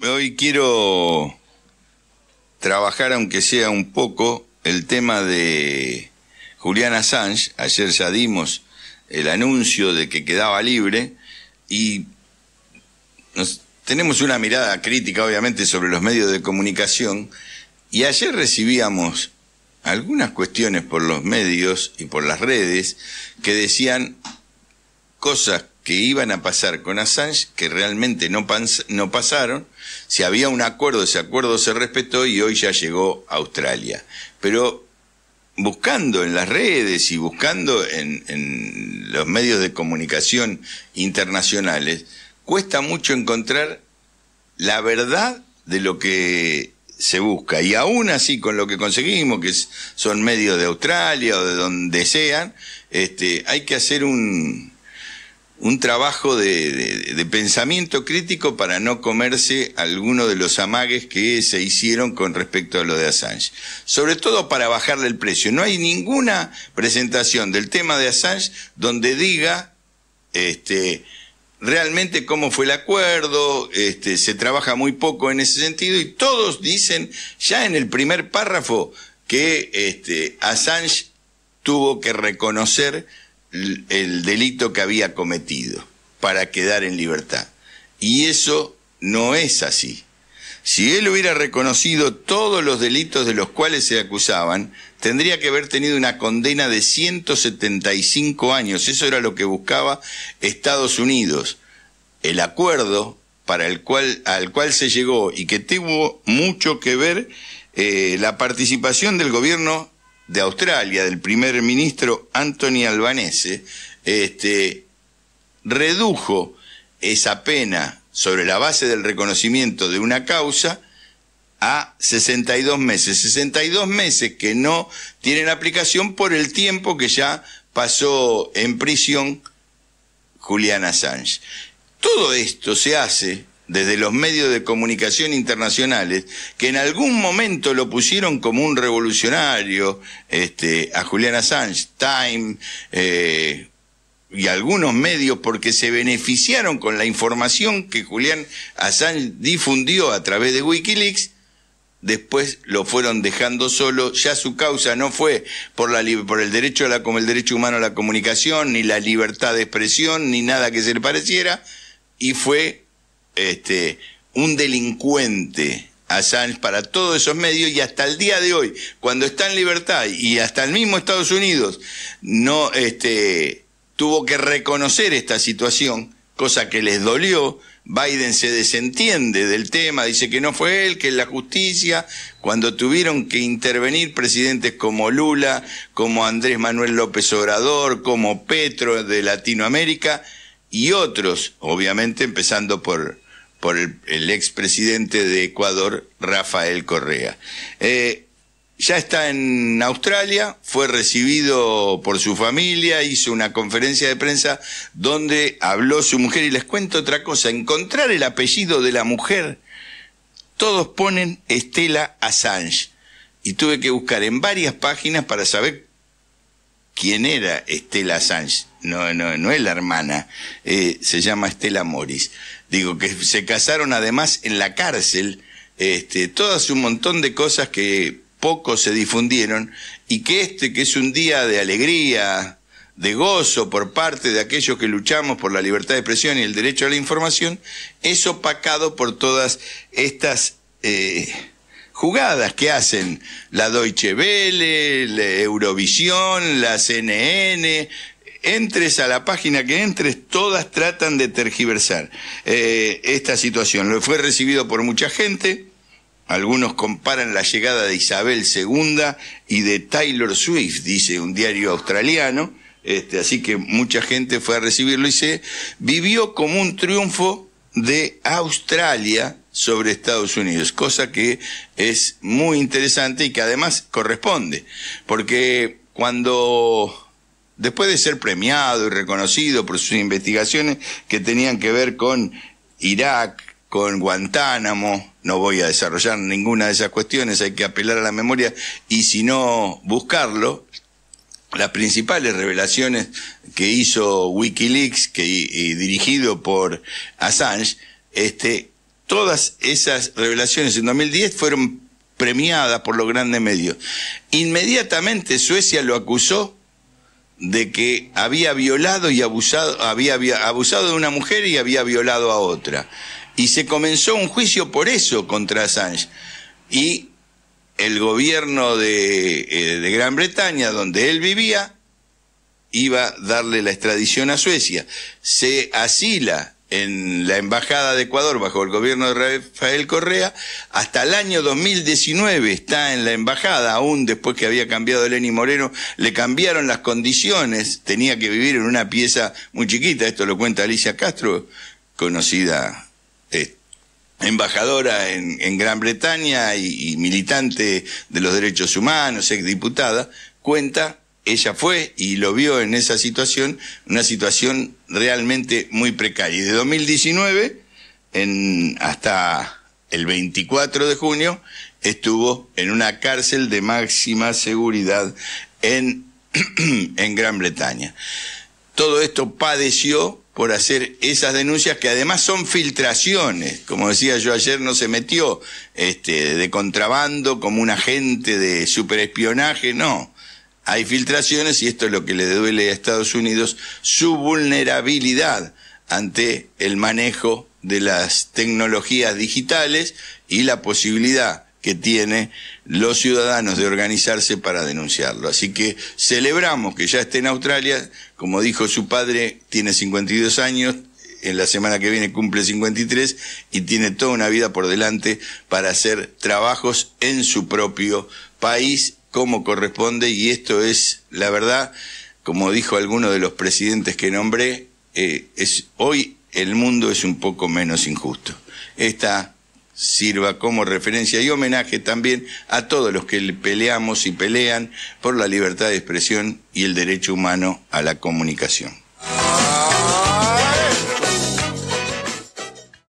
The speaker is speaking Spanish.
Hoy quiero trabajar, aunque sea un poco, el tema de Julián Assange. Ayer ya dimos el anuncio de que quedaba libre y tenemos una mirada crítica, obviamente, sobre los medios de comunicación. Y ayer recibíamos algunas cuestiones por los medios y por las redes que decían cosas que iban a pasar con Assange, que realmente no, pasaron. Si había un acuerdo, ese acuerdo se respetó y hoy ya llegó a Australia. Pero buscando en las redes y buscando en, en los medios de comunicación internacionales, cuesta mucho encontrar la verdad de lo que se busca. Y aún así, con lo que conseguimos, que son medios de Australia o de donde sean, este, hay que hacer un, un trabajo de, pensamiento crítico para no comerse alguno de los amagues que se hicieron con respecto a lo de Assange. Sobre todo para bajarle el precio. No hay ninguna presentación del tema de Assange donde diga este, realmente cómo fue el acuerdo, este, se trabaja muy poco en ese sentido y todos dicen ya en el primer párrafo que este, Assange tuvo que reconocer el delito que había cometido para quedar en libertad. Y eso no es así. Si él hubiera reconocido todos los delitos de los cuales se acusaban, tendría que haber tenido una condena de 175 años. Eso era lo que buscaba Estados Unidos. El acuerdo para el cual, al cual se llegó y que tuvo mucho que ver eh, la participación del gobierno de Australia, del primer ministro Anthony Albanese, este, redujo esa pena sobre la base del reconocimiento de una causa a 62 meses. 62 meses que no tienen aplicación por el tiempo que ya pasó en prisión Juliana Assange. Todo esto se hace desde los medios de comunicación internacionales, que en algún momento lo pusieron como un revolucionario este, a Julian Assange, Time eh, y algunos medios, porque se beneficiaron con la información que Julian Assange difundió a través de Wikileaks, después lo fueron dejando solo, ya su causa no fue por, la, por el derecho a la, como el derecho humano a la comunicación, ni la libertad de expresión, ni nada que se le pareciera, y fue este, un delincuente a Sanz para todos esos medios y hasta el día de hoy, cuando está en libertad y hasta el mismo Estados Unidos no este, tuvo que reconocer esta situación, cosa que les dolió. Biden se desentiende del tema, dice que no fue él, que es la justicia, cuando tuvieron que intervenir presidentes como Lula, como Andrés Manuel López Obrador, como Petro de Latinoamérica y otros, obviamente empezando por, por el, expresidente de Ecuador, Rafael Correa. Eh, ya está en Australia, fue recibido por su familia, hizo una conferencia de prensa donde habló su mujer y les cuento otra cosa, encontrar el apellido de la mujer, todos ponen Estela Assange y tuve que buscar en varias páginas para saber quién era Estela Sánchez. No, no, no es la hermana, eh, se llama Estela Morris. Digo, que se casaron además en la cárcel, este, todas un montón de cosas que poco se difundieron y que este, que es un día de alegría, de gozo por parte de aquellos que luchamos por la libertad de expresión y el derecho a la información, es opacado por todas estas... Eh, jugadas que hacen la Deutsche Welle, la Eurovisión, la CNN, entres a la página que entres, todas tratan de tergiversar eh, esta situación. Lo fue recibido por mucha gente. Algunos comparan la llegada de Isabel II y de Taylor Swift, dice un diario australiano. Este, así que mucha gente fue a recibirlo y se vivió como un triunfo de Australia sobre Estados Unidos, cosa que es muy interesante y que además corresponde, porque cuando después de ser premiado y reconocido por sus investigaciones que tenían que ver con Irak, con Guantánamo, no voy a desarrollar ninguna de esas cuestiones, hay que apelar a la memoria y si no buscarlo, las principales revelaciones que hizo Wikileaks, que y dirigido por Assange, este Todas esas revelaciones en 2010 fueron premiadas por los grandes medios. Inmediatamente Suecia lo acusó de que había violado y abusado, había, abusado de una mujer y había violado a otra. Y se comenzó un juicio por eso contra Assange. Y el gobierno de, eh, Gran Bretaña, donde él vivía, iba a darle la extradición a Suecia. Se asila en la Embajada de Ecuador bajo el gobierno de Rafael Correa, hasta el año 2019 está en la Embajada, aún después que había cambiado Lenny Moreno, le cambiaron las condiciones, tenía que vivir en una pieza muy chiquita, esto lo cuenta Alicia Castro, conocida eh, embajadora en, Gran Bretaña y, y militante de los derechos humanos, exdiputada, cuenta ella fue y lo vio en esa situación, una situación realmente muy precaria. Y de 2019 en, hasta el 24 de junio estuvo en una cárcel de máxima seguridad en, en Gran Bretaña. Todo esto padeció por hacer esas denuncias que además son filtraciones. Como decía yo ayer, no se metió este, de contrabando como un agente de superespionaje, no hay filtraciones y esto es lo que le duele a Estados Unidos, su vulnerabilidad ante el manejo de las tecnologías digitales y la posibilidad que tienen los ciudadanos de organizarse para denunciarlo. Así que celebramos que ya esté en Australia, como dijo su padre, tiene 52 años, en la semana que viene cumple 53 y tiene toda una vida por delante para hacer trabajos en su propio país como corresponde y esto es, la verdad, como dijo alguno de los presidentes que nombré, eh, es, hoy el mundo es un poco menos injusto. Esta sirva como referencia y homenaje también a todos los que peleamos y pelean por la libertad de expresión y el derecho humano a la comunicación.